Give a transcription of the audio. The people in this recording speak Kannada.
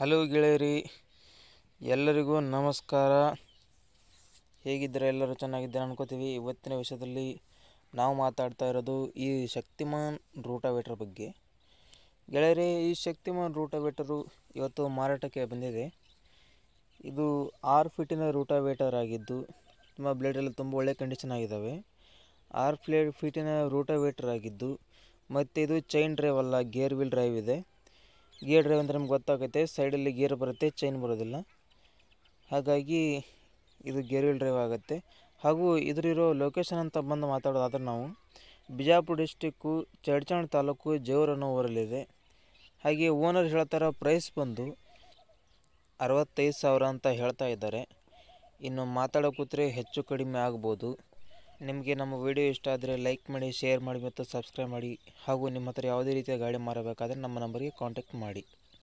ಹಲೋ ಗೆಳೆಯರಿ ಎಲ್ಲರಿಗೂ ನಮಸ್ಕಾರ ಹೇಗಿದ್ದರೆ ಎಲ್ಲರೂ ಚೆನ್ನಾಗಿದ್ದಾರೆ ಅನ್ಕೋತೀವಿ ಇವತ್ತಿನ ವಿಷಯದಲ್ಲಿ ನಾವು ಮಾತಾಡ್ತಾ ಇರೋದು ಈ ಶಕ್ತಿಮಾನ್ ರೂಟಾವೇಟರ್ ಬಗ್ಗೆ ಗೆಳೆಯರಿ ಈ ಶಕ್ತಿಮಾನ್ ರೂಟಾವೇಟರು ಇವತ್ತು ಮಾರಾಟಕ್ಕೆ ಬಂದಿದೆ ಇದು ಆರು ಫೀಟಿನ ರೂಟಾವೇಟರ್ ಆಗಿದ್ದು ತುಂಬ ಬ್ಲೇಡೆಲ್ಲ ತುಂಬ ಒಳ್ಳೆ ಕಂಡೀಷನ್ ಆಗಿದ್ದಾವೆ ಆರು ಫ್ಲೇ ಫೀಟಿನ ರೂಟಾವೇಟರ್ ಆಗಿದ್ದು ಮತ್ತು ಇದು ಚೈನ್ ಡ್ರೈವ್ ಅಲ್ಲ ಗೇರ್ ವೀಲ್ ಡ್ರೈವ್ ಇದೆ ಗೇರ್ ಡ್ರೈವ್ ಅಂದರೆ ನಮ್ಗೆ ಗೊತ್ತಾಗುತ್ತೆ ಸೈಡಲ್ಲಿ ಗೇರ್ ಬರುತ್ತೆ ಚೈನ್ ಬರೋದಿಲ್ಲ ಹಾಗಾಗಿ ಇದು ಗೇರ್ ಡ್ರೈವ್ ಆಗುತ್ತೆ ಹಾಗೂ ಇದರಿರೋ ಲೊಕೇಶನ್ ಅಂತ ಬಂದು ಮಾತಾಡೋದಾದ್ರೆ ನಾವು ಬಿಜಾಪುರ ಡಿಸ್ಟಿಕ್ಕು ಚಡ್ಚಾಣ್ ತಾಲೂಕು ಜೇವರ್ ಅನ್ನೋ ಊರಲ್ಲಿದೆ ಹಾಗೆ ಓನರ್ ಹೇಳ್ತಾರ ಪ್ರೈಸ್ ಬಂದು ಅರವತ್ತೈದು ಸಾವಿರ ಅಂತ ಹೇಳ್ತಾ ಇದ್ದಾರೆ ಇನ್ನು ಮಾತಾಡೋ ಕೂತ್ರೆ ಹೆಚ್ಚು ಕಡಿಮೆ ಆಗ್ಬೋದು ನಿಮಗೆ ನಮ್ಮ ವಿಡಿಯೋ ಇಷ್ಟ ಆದರೆ ಲೈಕ್ ಮಾಡಿ ಶೇರ್ ಮಾಡಿ ಮತ್ತು ಸಬ್ಸ್ಕ್ರೈಬ್ ಮಾಡಿ ಹಾಗೂ ನಿಮ್ಮ ಹತ್ರ ಯಾವುದೇ ರೀತಿಯ ಗಾಡಿ ಮಾರಬೇಕಾದರೆ ನಮ್ಮ ನಂಬರಿಗೆ ಕಾಂಟ್ಯಾಕ್ಟ್ ಮಾಡಿ